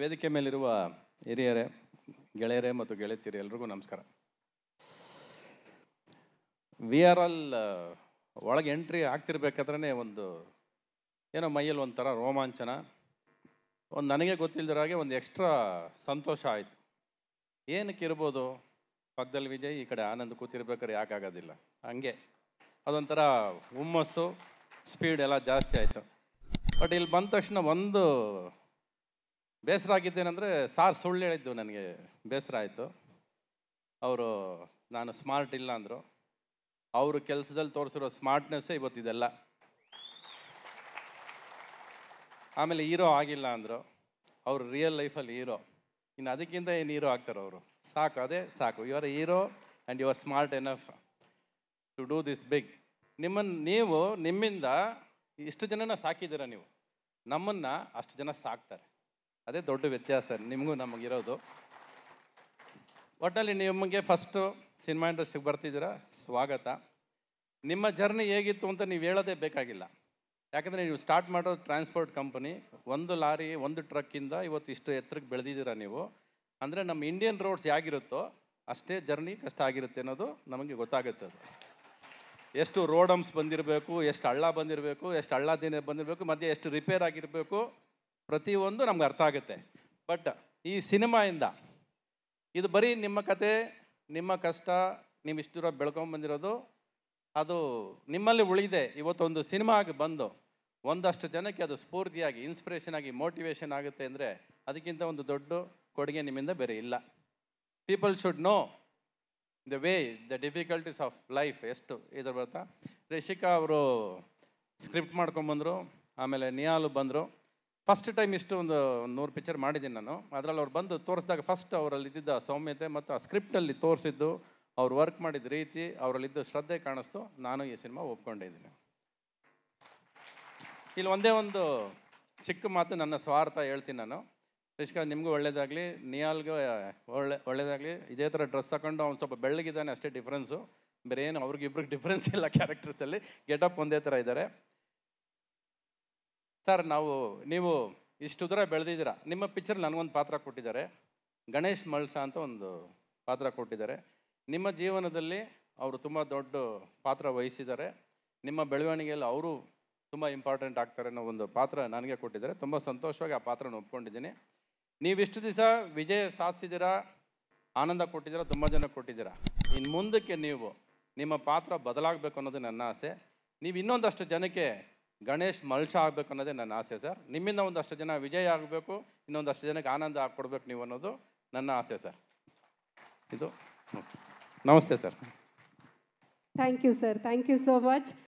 ವೇದಿಕೆ ಮೇಲಿರುವ ಹಿರಿಯರೇ ಗೆಳೆಯರೇ ಮತ್ತು ಗೆಳತಿಯರೇ ಎಲ್ರಿಗೂ ನಮಸ್ಕಾರ ವಿ ಆರ್ ಆಲ್ ಒಳಗೆ ಎಂಟ್ರಿ ಆಗ್ತಿರ್ಬೇಕಾದ್ರೆ ಒಂದು ಏನೋ ಮೈಯಲ್ಲಿ ಒಂಥರ ರೋಮಾಂಚನ ಒಂದು ನನಗೆ ಗೊತ್ತಿಲ್ಲದಿರೋ ಹಾಗೆ ಒಂದು ಎಕ್ಸ್ಟ್ರಾ ಸಂತೋಷ ಆಯಿತು ಏನಕ್ಕೆ ಇರ್ಬೋದು ಪಕ್ಕದಲ್ಲಿ ವಿಜಯ್ ಈ ಕಡೆ ಆನಂದ್ ಕೂತಿರ್ಬೇಕಾದ್ರೆ ಯಾಕೆ ಆಗೋದಿಲ್ಲ ಹಂಗೆ ಅದೊಂಥರ ಹುಮ್ಮಸ್ಸು ಸ್ಪೀಡ್ ಎಲ್ಲ ಜಾಸ್ತಿ ಆಯಿತು ಬಟ್ ಇಲ್ಲಿ ಬಂದ ತಕ್ಷಣ ಒಂದು ಬೇಸರ ಆಗಿದ್ದೇನೆಂದರೆ ಸಾರ್ ಸುಳ್ಳು ಹೇಳಿದ್ದು ನನಗೆ ಬೇಸರ ಆಯಿತು ಅವರು ನಾನು ಸ್ಮಾರ್ಟ್ ಇಲ್ಲ ಅಂದರು ಅವರು ಕೆಲಸದಲ್ಲಿ ತೋರಿಸಿರೋ ಸ್ಮಾರ್ಟ್ನೆಸ್ಸೇ ಇವತ್ತಿದೆಲ್ಲ ಆಮೇಲೆ ಹೀರೋ ಆಗಿಲ್ಲ ಅಂದರು ಅವರು ರಿಯಲ್ ಲೈಫಲ್ಲಿ ಹೀರೋ ಇನ್ನು ಅದಕ್ಕಿಂತ ಏನು ಹೀರೋ ಆಗ್ತಾರೋ ಅವರು ಸಾಕು ಅದೇ ಸಾಕು you are hero and you are smart enough to do this big ನಿಮ್ಮನ್ನು ನೀವು ನಿಮ್ಮಿಂದ ಇಷ್ಟು ಜನನ ಸಾಕಿದ್ದೀರ ನೀವು ನಮ್ಮನ್ನು ಅಷ್ಟು ಜನ ಸಾಕ್ತಾರೆ ಅದೇ ದೊಡ್ಡ ವ್ಯತ್ಯಾಸ ನಿಮಗೂ ನಮಗಿರೋದು ಒಟ್ಟಲ್ಲಿ ನಿಮಗೆ ಫಸ್ಟು ಸಿನಿಮಾ ಇಂಡಸ್ಟ್ರಿಗೆ ಬರ್ತಿದ್ದೀರಾ ಸ್ವಾಗತ ನಿಮ್ಮ ಜರ್ನಿ ಹೇಗಿತ್ತು ಅಂತ ನೀವು ಹೇಳೋದೇ ಬೇಕಾಗಿಲ್ಲ ಯಾಕಂದರೆ ನೀವು ಸ್ಟಾರ್ಟ್ ಮಾಡೋ ಟ್ರಾನ್ಸ್ಪೋರ್ಟ್ ಕಂಪನಿ ಒಂದು ಲಾರಿ ಒಂದು ಟ್ರಕ್ಕಿಂದ ಇವತ್ತು ಇಷ್ಟು ಎತ್ತರಕ್ಕೆ ಬೆಳೆದಿದ್ದೀರಾ ನೀವು ಅಂದರೆ ನಮ್ಮ ಇಂಡಿಯನ್ ರೋಡ್ಸ್ ಯಾಗಿರುತ್ತೋ ಅಷ್ಟೇ ಜರ್ನಿ ಕಷ್ಟ ಆಗಿರುತ್ತೆ ಅನ್ನೋದು ನಮಗೆ ಗೊತ್ತಾಗುತ್ತೆ ಅದು ಎಷ್ಟು ರೋಡಮ್ಸ್ ಬಂದಿರಬೇಕು ಎಷ್ಟು ಹಳ್ಳ ಬಂದಿರಬೇಕು ಎಷ್ಟು ಹಳ್ಳ ದಿನ ಬಂದಿರಬೇಕು ಮಧ್ಯೆ ಎಷ್ಟು ರಿಪೇರ್ ಆಗಿರಬೇಕು ಪ್ರತಿಯೊಂದು ನಮ್ಗೆ ಅರ್ಥ ಆಗುತ್ತೆ ಬಟ್ ಈ ಸಿನಿಮಾಯಿಂದ ಇದು ಬರೀ ನಿಮ್ಮ ಕತೆ ನಿಮ್ಮ ಕಷ್ಟ ನೀವು ಇಷ್ಟು ಬೆಳ್ಕೊಂಡು ಬಂದಿರೋದು ಅದು ನಿಮ್ಮಲ್ಲಿ ಉಳಿದೆ ಇವತ್ತೊಂದು ಸಿನಿಮಾ ಆಗಿ ಬಂದು ಒಂದಷ್ಟು ಜನಕ್ಕೆ ಅದು ಸ್ಫೂರ್ತಿಯಾಗಿ ಇನ್ಸ್ಪಿರೇಷನ್ ಆಗಿ ಮೋಟಿವೇಶನ್ ಆಗುತ್ತೆ ಅಂದರೆ ಅದಕ್ಕಿಂತ ಒಂದು ದೊಡ್ಡ ಕೊಡುಗೆ ನಿಮ್ಮಿಂದ ಬೇರೆ ಇಲ್ಲ people should know the way the difficulties of life ಎಷ್ಟು ಇದ್ರ ಬರ್ತಾ ರಿಷಿಕಾ ಅವರು ಸ್ಕ್ರಿಪ್ಟ್ ಮಾಡ್ಕೊಂಬಂದರು ಆಮೇಲೆ ನಿಯಾಲು ಬಂದರು ಫಸ್ಟ್ ಟೈಮ್ ಇಷ್ಟು ಒಂದು ನೂರು ಪಿಕ್ಚರ್ ಮಾಡಿದ್ದೀನಿ ನಾನು ಅದರಲ್ಲಿ ಅವ್ರು ಬಂದು ತೋರಿಸಿದಾಗ ಫಸ್ಟ್ ಅವರಲ್ಲಿ ಇದ್ದಿದ್ದ ಸೌಮ್ಯತೆ ಮತ್ತು ಆ ಸ್ಕ್ರಿಪ್ಟಲ್ಲಿ ತೋರಿಸಿದ್ದು ಅವ್ರು ವರ್ಕ್ ಮಾಡಿದ ರೀತಿ ಅವರಲ್ಲಿದ್ದ ಶ್ರದ್ಧೆ ಕಾಣಿಸ್ತು ನಾನು ಈ ಸಿನಿಮಾ ಒಪ್ಕೊಂಡಿದ್ದೀನಿ ಇಲ್ಲಿ ಒಂದೇ ಒಂದು ಚಿಕ್ಕ ಮಾತು ನನ್ನ ಸ್ವಾರ್ಥ ಹೇಳ್ತೀನಿ ನಾನು ರಿಷ್ಕಾ ನಿಮಗೂ ಒಳ್ಳೇದಾಗಲಿ ನಿಯಾಲ್ಗೂ ಒಳ್ಳೆ ಒಳ್ಳೇದಾಗಲಿ ಇದೇ ಥರ ಡ್ರೆಸ್ ಹಾಕೊಂಡು ಅವ್ನು ಸ್ವಲ್ಪ ಬೆಳ್ಳಗಿದ್ದಾನೆ ಅಷ್ಟೇ ಡಿಫ್ರೆನ್ಸು ಬೇರೆ ಏನು ಅವ್ರಿಗಿಬ್ರಿಗೆ ಡಿಫ್ರೆನ್ಸ್ ಇಲ್ಲ ಕ್ಯಾರೆಕ್ಟರ್ಸಲ್ಲಿ ಗೆಟಪ್ ಒಂದೇ ಥರ ಇದ್ದಾರೆ ಸರ್ ನಾವು ನೀವು ಇಷ್ಟು ದೂರ ಬೆಳೆದಿದ್ದೀರಾ ನಿಮ್ಮ ಪಿಕ್ಚರ್ ನನಗೊಂದು ಪಾತ್ರ ಕೊಟ್ಟಿದ್ದಾರೆ ಗಣೇಶ್ ಮಳ್ಸ ಅಂತ ಒಂದು ಪಾತ್ರ ಕೊಟ್ಟಿದ್ದಾರೆ ನಿಮ್ಮ ಜೀವನದಲ್ಲಿ ಅವರು ತುಂಬ ದೊಡ್ಡ ಪಾತ್ರ ವಹಿಸಿದ್ದಾರೆ ನಿಮ್ಮ ಬೆಳವಣಿಗೆಯಲ್ಲಿ ಅವರು ತುಂಬ ಇಂಪಾರ್ಟೆಂಟ್ ಆಗ್ತಾರೆ ಅನ್ನೋ ಒಂದು ಪಾತ್ರ ನನಗೆ ಕೊಟ್ಟಿದ್ದಾರೆ ತುಂಬ ಸಂತೋಷವಾಗಿ ಆ ಪಾತ್ರನ ಒಪ್ಕೊಂಡಿದ್ದೀನಿ ನೀವಿಷ್ಟು ದಿವಸ ವಿಜಯ ಸಾಧಿಸಿದ್ದೀರಾ ಆನಂದ ಕೊಟ್ಟಿದ್ದೀರಾ ತುಂಬ ಜನ ಕೊಟ್ಟಿದ್ದೀರಾ ಇನ್ನು ಮುಂದಕ್ಕೆ ನೀವು ನಿಮ್ಮ ಪಾತ್ರ ಬದಲಾಗಬೇಕು ಅನ್ನೋದು ನನ್ನ ಆಸೆ ನೀವು ಇನ್ನೊಂದಷ್ಟು ಜನಕ್ಕೆ ಗಣೇಶ್ ಮಲ್ಷ ಆಗಬೇಕು ಅನ್ನೋದೇ ನನ್ನ ಆಸೆ ಸರ್ ನಿಮ್ಮಿಂದ ಒಂದಷ್ಟು ಜನ ವಿಜಯ ಆಗಬೇಕು ಇನ್ನೊಂದಷ್ಟು ಜನಕ್ಕೆ ಆನಂದ ಕೊಡಬೇಕು ನೀವು ಅನ್ನೋದು ನನ್ನ ಆಸೆ ಸರ್ ಇದು ನಮಸ್ತೆ sir thank you sir thank you so much